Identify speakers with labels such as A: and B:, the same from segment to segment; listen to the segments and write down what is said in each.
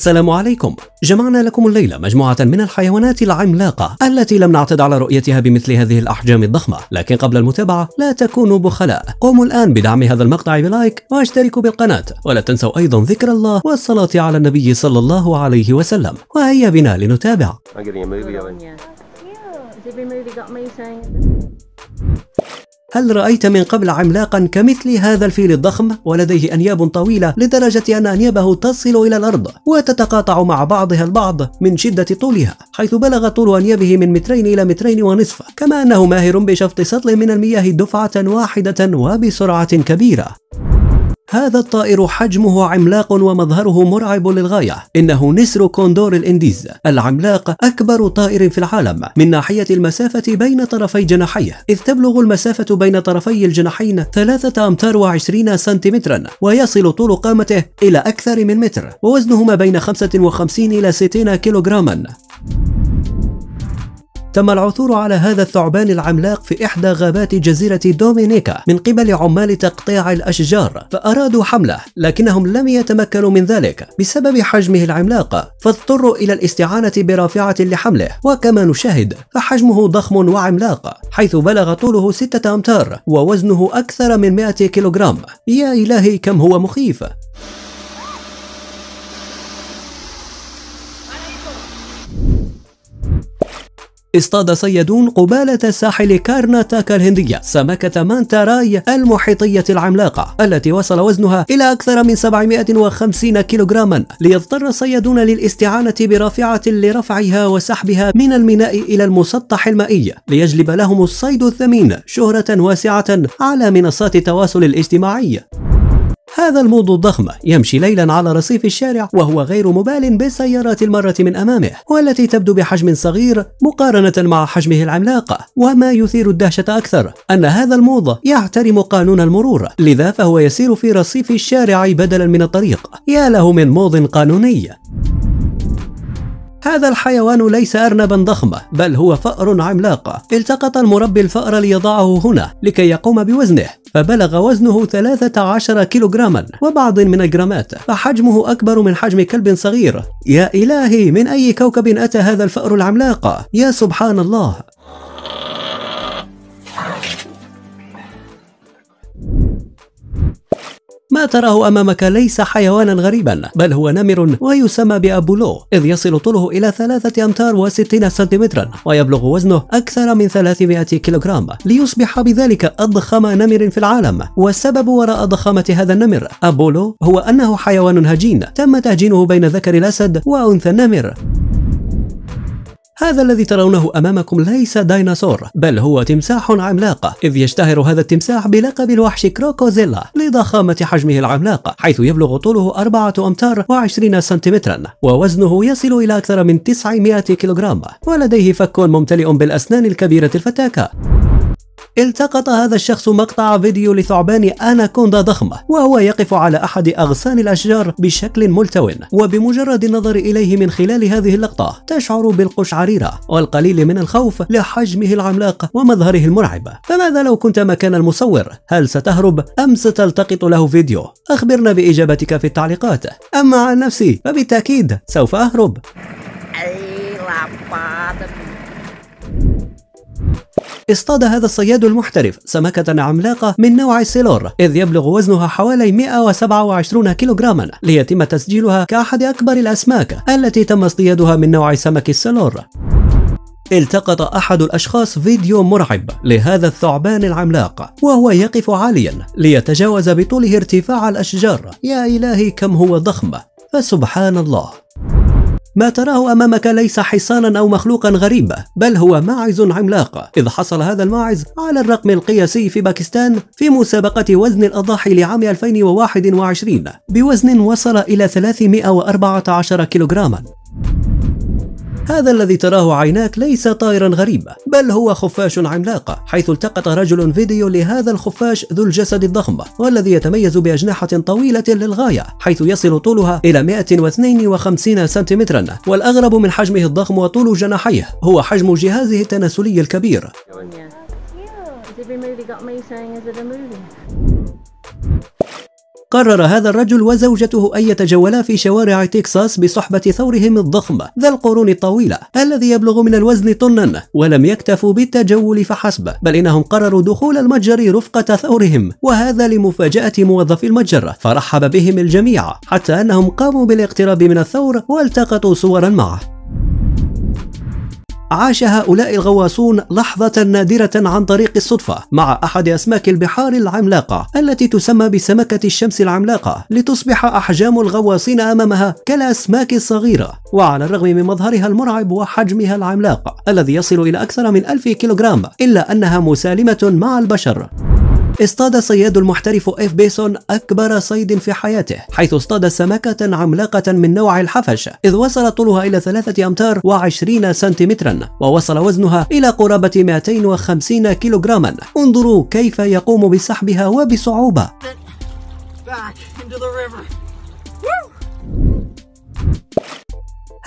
A: السلام عليكم جمعنا لكم الليلة مجموعة من الحيوانات العملاقة التي لم نعتد على رؤيتها بمثل هذه الأحجام الضخمة لكن قبل المتابعة لا تكونوا بخلاء قوموا الآن بدعم هذا المقطع بلايك واشتركوا بالقناة ولا تنسوا أيضا ذكر الله والصلاة على النبي صلى الله عليه وسلم وهيا بنا لنتابع هل رأيت من قبل عملاقا كمثل هذا الفيل الضخم ولديه أنياب طويلة لدرجة أن أنيابه تصل إلى الأرض وتتقاطع مع بعضها البعض من شدة طولها حيث بلغ طول أنيابه من مترين إلى مترين ونصف كما أنه ماهر بشفط سطل من المياه دفعة واحدة وبسرعة كبيرة هذا الطائر حجمه عملاق ومظهره مرعب للغاية إنه نسر كوندور الإنديز العملاق أكبر طائر في العالم من ناحية المسافة بين طرفي جناحيه إذ تبلغ المسافة بين طرفي الجناحين ثلاثة أمتار وعشرين سنتيمترا ويصل طول قامته إلى أكثر من متر ووزنه ما بين 55 إلى 60 كيلوغراما تم العثور على هذا الثعبان العملاق في إحدى غابات جزيرة دومينيكا من قبل عمال تقطيع الأشجار فأرادوا حمله لكنهم لم يتمكنوا من ذلك بسبب حجمه العملاق فاضطروا إلى الاستعانة برافعة لحمله وكما نشاهد فحجمه ضخم وعملاق حيث بلغ طوله 6 أمتار ووزنه أكثر من 100 كيلوغرام يا إلهي كم هو مخيف اصطاد صيادون قبالة ساحل كارناتاكا الهندية سمكة مانتا راي المحيطية العملاقة التي وصل وزنها إلى أكثر من 750 كيلوغراما ليضطر الصيادون للاستعانة برافعة لرفعها وسحبها من الميناء إلى المسطح المائي ليجلب لهم الصيد الثمين شهرة واسعة على منصات التواصل الاجتماعي هذا الموض الضخم يمشي ليلا على رصيف الشارع وهو غير مبال بالسيارات المارة من أمامه والتي تبدو بحجم صغير مقارنة مع حجمه العملاق وما يثير الدهشة أكثر أن هذا الموض يحترم قانون المرور لذا فهو يسير في رصيف الشارع بدلا من الطريق يا له من موض قانوني هذا الحيوان ليس أرنبا ضخما بل هو فأر عملاق التقط المربي الفأر ليضعه هنا لكي يقوم بوزنه فبلغ وزنه 13 كيلوغراما وبعض من الجرامات فحجمه أكبر من حجم كلب صغير يا إلهي من أي كوكب أتى هذا الفأر العملاق يا سبحان الله ما تراه أمامك ليس حيوانا غريبا بل هو نمر ويسمى بأبولو إذ يصل طوله إلى ثلاثة أمتار وستين سنتيمترا ويبلغ وزنه أكثر من 300 كيلوغرام ليصبح بذلك أضخم نمر في العالم والسبب وراء ضخامة هذا النمر أبولو هو أنه حيوان هجين تم تهجينه بين ذكر الأسد وأنثى النمر هذا الذي ترونه أمامكم ليس ديناصور بل هو تمساح عملاق إذ يشتهر هذا التمساح بلقب الوحش كروكوزيلا لضخامة حجمه العملاق حيث يبلغ طوله أربعة امتار وعشرين سنتيمترا ووزنه يصل إلى أكثر من 900 كيلوغرام ولديه فك ممتلئ بالأسنان الكبيرة الفتاكة التقط هذا الشخص مقطع فيديو لثعبان أناكوندا ضخمة وهو يقف على أحد أغصان الأشجار بشكل ملتوٍ وبمجرد النظر إليه من خلال هذه اللقطة تشعر بالقشعريرة والقليل من الخوف لحجمه العملاق ومظهره المرعب فماذا لو كنت مكان المصور هل ستهرب أم ستلتقط له فيديو أخبرنا بإجابتك في التعليقات أما عن نفسي فبالتأكيد سوف أهرب اصطاد هذا الصياد المحترف سمكة عملاقة من نوع السيلور إذ يبلغ وزنها حوالي 127 كيلوغراما ليتم تسجيلها كأحد أكبر الأسماك التي تم اصطيادها من نوع سمك السيلور التقط أحد الأشخاص فيديو مرعب لهذا الثعبان العملاق وهو يقف عاليا ليتجاوز بطوله ارتفاع الأشجار يا إلهي كم هو ضخم فسبحان الله ما تراه أمامك ليس حصانا أو مخلوقا غريبا بل هو ماعز عملاق إذ حصل هذا الماعز على الرقم القياسي في باكستان في مسابقة وزن الأضاحي لعام 2021 بوزن وصل إلى 314 كيلوغراما هذا الذي تراه عيناك ليس طائرا غريبا بل هو خفاش عملاقة حيث التقط رجل فيديو لهذا الخفاش ذو الجسد الضخم والذي يتميز بأجنحة طويلة للغاية حيث يصل طولها إلى 152 سنتيمترا والأغرب من حجمه الضخم وطول جناحيه هو حجم جهازه التناسلي الكبير every movie got me saying, is it a movie? قرر هذا الرجل وزوجته أن يتجولا في شوارع تكساس بصحبة ثورهم الضخم ذا القرون الطويلة الذي يبلغ من الوزن طنا ولم يكتفوا بالتجول فحسب بل إنهم قرروا دخول المتجر رفقة ثورهم وهذا لمفاجأة موظفي المتجر فرحب بهم الجميع حتى أنهم قاموا بالاقتراب من الثور والتقطوا صورا معه عاش هؤلاء الغواصون لحظة نادرة عن طريق الصدفة مع أحد أسماك البحار العملاقة التي تسمى بسمكة الشمس العملاقة لتصبح أحجام الغواصين أمامها كالأسماك الصغيرة وعلى الرغم من مظهرها المرعب وحجمها العملاق الذي يصل إلى أكثر من 1000 كيلوغرام إلا أنها مسالمة مع البشر اصطاد الصياد المحترف اف بيسون اكبر صيد في حياته حيث اصطاد سمكة عملاقة من نوع الحفش اذ وصل طولها الى ثلاثة امتار وعشرين سنتيمترا ووصل وزنها الى قرابة 250 كيلوغراما انظروا كيف يقوم بسحبها وبصعوبة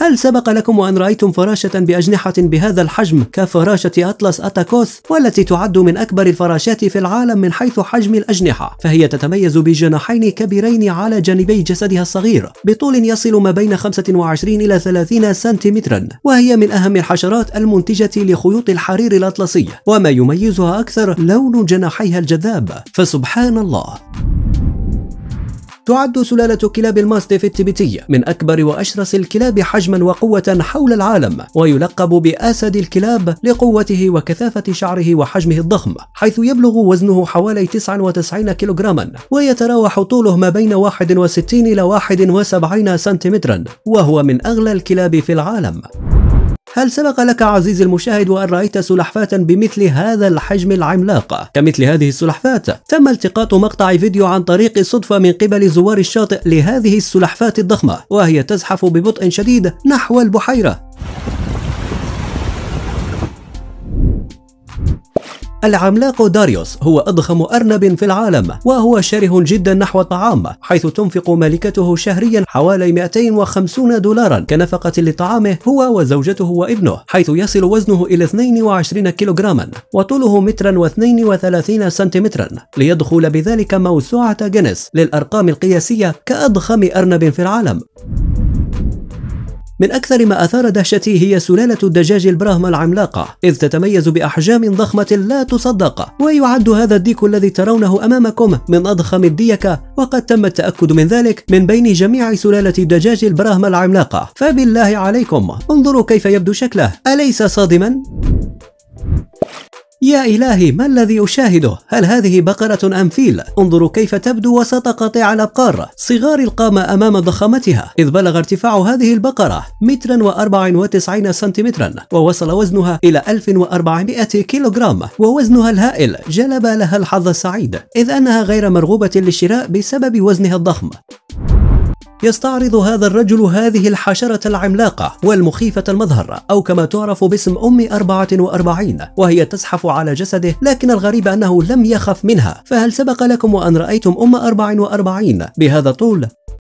A: هل سبق لكم وأن رأيتم فراشة بأجنحة بهذا الحجم كفراشة أطلس أتاكوس والتي تعد من أكبر الفراشات في العالم من حيث حجم الأجنحة فهي تتميز بجناحين كبيرين على جانبي جسدها الصغير بطول يصل ما بين 25 إلى 30 سنتيمترا وهي من أهم الحشرات المنتجة لخيوط الحرير الأطلسي وما يميزها أكثر لون جناحيها الجذاب فسبحان الله تعد سلالة كلاب الماستيف التبتية من أكبر وأشرس الكلاب حجما وقوة حول العالم ويلقب بأسد الكلاب لقوته وكثافة شعره وحجمه الضخم حيث يبلغ وزنه حوالي 99 كيلوغراما ويتراوح طوله ما بين 61 إلى 71 سنتيمترا وهو من أغلى الكلاب في العالم هل سبق لك عزيزي المشاهد وأن رأيت سلحفاة بمثل هذا الحجم العملاق؟ كمثل هذه السلحفاة تم التقاط مقطع فيديو عن طريق صدفة من قبل زوار الشاطئ لهذه السلحفاة الضخمة وهي تزحف ببطء شديد نحو البحيرة العملاق داريوس هو أضخم أرنب في العالم وهو شره جدا نحو الطعام حيث تنفق مالكته شهريا حوالي 250 دولارا كنفقة لطعامه هو وزوجته وابنه حيث يصل وزنه إلى 22 كيلوغراما وطوله مترا و32 سنتيمترا ليدخل بذلك موسوعة جينيس للأرقام القياسية كأضخم أرنب في العالم من أكثر ما أثار دهشتي هي سلالة الدجاج البراهما العملاقة إذ تتميز بأحجام ضخمة لا تصدق ويعد هذا الديك الذي ترونه أمامكم من أضخم الديكة وقد تم التأكد من ذلك من بين جميع سلالة الدجاج البراهما العملاقة فبالله عليكم انظروا كيف يبدو شكله أليس صادما؟ يا إلهي ما الذي أشاهده؟ هل هذه بقرة أم فيل؟ انظروا كيف تبدو وسط قطيع الأبقار صغار القامة أمام ضخامتها إذ بلغ ارتفاع هذه البقرة مترا وأربع وتسعين سنتيمترا ووصل وزنها إلى 1400 كيلوغرام ووزنها الهائل جلب لها الحظ السعيد إذ أنها غير مرغوبة للشراء بسبب وزنها الضخم يستعرض هذا الرجل هذه الحشرة العملاقة والمخيفة المظهر أو كما تعرف باسم أم 44 وهي تزحف على جسده لكن الغريب أنه لم يخف منها فهل سبق لكم وأن رأيتم أم 44 بهذا الطول؟